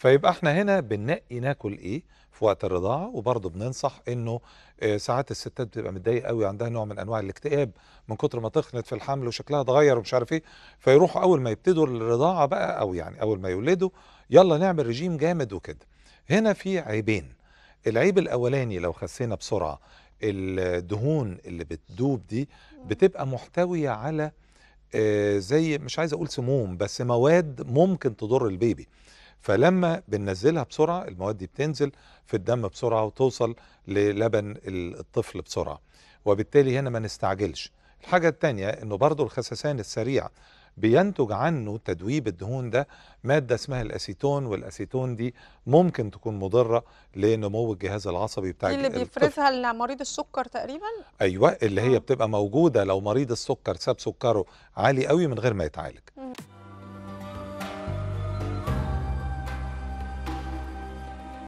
فيبقى احنا هنا بننقي ناكل ايه في وقت الرضاعه وبرضه بننصح انه آه، ساعات الستات بتبقى متضايقه قوي عندها نوع من انواع الاكتئاب من كتر ما تخنت في الحمل وشكلها اتغير ومش عارف ايه فيروحوا اول ما يبتدوا الرضاعه بقى او يعني اول ما يولدوا يلا نعمل رجيم جامد وكده هنا في عيبين العيب الاولاني لو خسينا بسرعه الدهون اللي بتدوب دي بتبقى محتويه على آه، زي مش عايز اقول سموم بس مواد ممكن تضر البيبي فلما بننزلها بسرعة المواد دي بتنزل في الدم بسرعة وتوصل للبن الطفل بسرعة وبالتالي هنا ما نستعجلش الحاجة الثانية انه برضو الخسسان السريع بينتج عنه تدويب الدهون ده مادة اسمها الأسيتون والأسيتون دي ممكن تكون مضرة لنمو الجهاز العصبي بتاع اللي بيفرزها مريض السكر تقريبا أيوة اللي هي آه. بتبقى موجودة لو مريض السكر ساب سكره عالي قوي من غير ما يتعالج